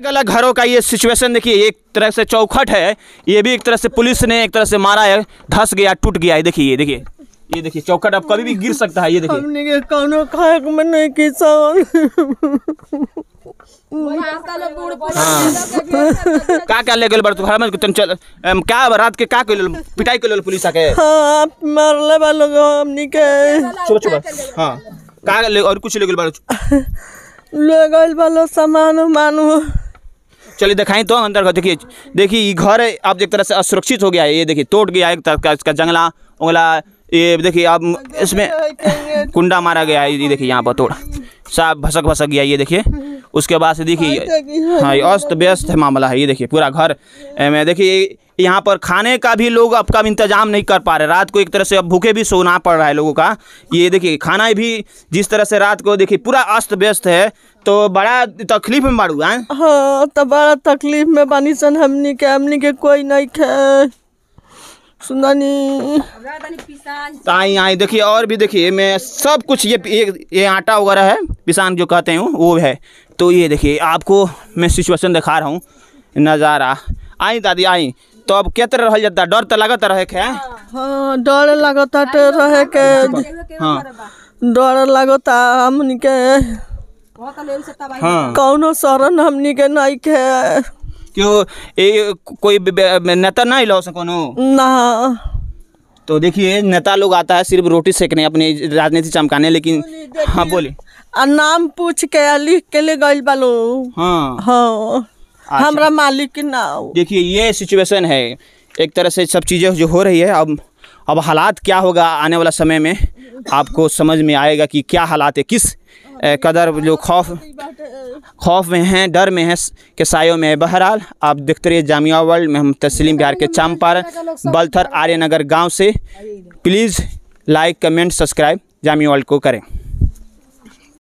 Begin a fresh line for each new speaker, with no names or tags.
अलग
अलग घरों का ये सिचुएशन देखिए एक तरह से चौखट है ये भी एक तरह से पुलिस ने एक तरह से मारा है धस गया टूट गया है देखिए ये देखिए ये देखिए चौखट अब कभी भी गिर सकता है ये देखिए हमने
के कानों खाक में नहीं किसान
का का ले गेल बड़ घर में तुम चल का रात के का कइल पिटाई कइल पुलिस आके
हां मारले बा लोग हमनी के चलो चलो
हां का और कुछ ले गेल बड़
ले गेल बा सामान मानू
चलिए दिखाएं तो अंदर का देखिए देखिए घर अब एक तरह से असुरक्षित हो गया है ये देखिए तोड़ गया एक तरह का इसका जंगला उंगला ये देखिए अब इसमें कुंडा मारा गया है ये देखिए यहाँ पर तोड़ साफ भसक भसक गया ये देखिए उसके बाद से देखिए हाँ अस्त व्यस्त है मामला है ये देखिए पूरा घर में देखिए यहाँ पर खाने का भी लोग अब का इंतजाम नहीं कर पा रहे रात को एक तरह से अब भूखे भी सोना पड़ रहा है लोगों का ये देखिए खाना भी जिस तरह से रात को देखिए पूरा अस्त व्यस्त है तो बड़ा तकलीफ में है हाँ तो बड़ा तकलीफ में बनी सन हमनी के हमनी के कोई नहीं खे
सुंदर
ताई आई देखिए और भी देखिए मैं सब कुछ ये ये, ये आटा वगैरह है पिसान जो कहते हैं वो है तो ये देखिए आपको मैं सिचुएशन दिखा रहा हूँ नज़ारा आई दादी आई तो अब क्या तरह रह जाता डर तो लगत रहे के
डर लगता रहे के
हाँ
डर लगता तो हाँ। हमन के हाँ कौन शरण हमनी के
नहीं के क्यों ए, कोई नेता ना हिलाओ सको ना तो देखिए नेता लोग आता है सिर्फ रोटी सेकने अपने राजनीति चमकाने लेकिन हाँ बोले
नाम पूछ के लिख के ले गई बालो
हाँ हाँ अच्छा। हमारा
मालिक ना
देखिए ये सिचुएशन है एक तरह से सब चीज़ें जो हो रही है अब अब हालात क्या होगा आने वाला समय में आपको समझ में आएगा कि क्या हालात है किस कदर जो खौफ खौफ में हैं डर में हैं के सायों में है बहरहाल आप देखते रहिए जामिया वर्ल्ड में हम तस्लीम बिहार के चंपारण बलथर आर्यनगर गांव से please like comment subscribe Jamia world को करें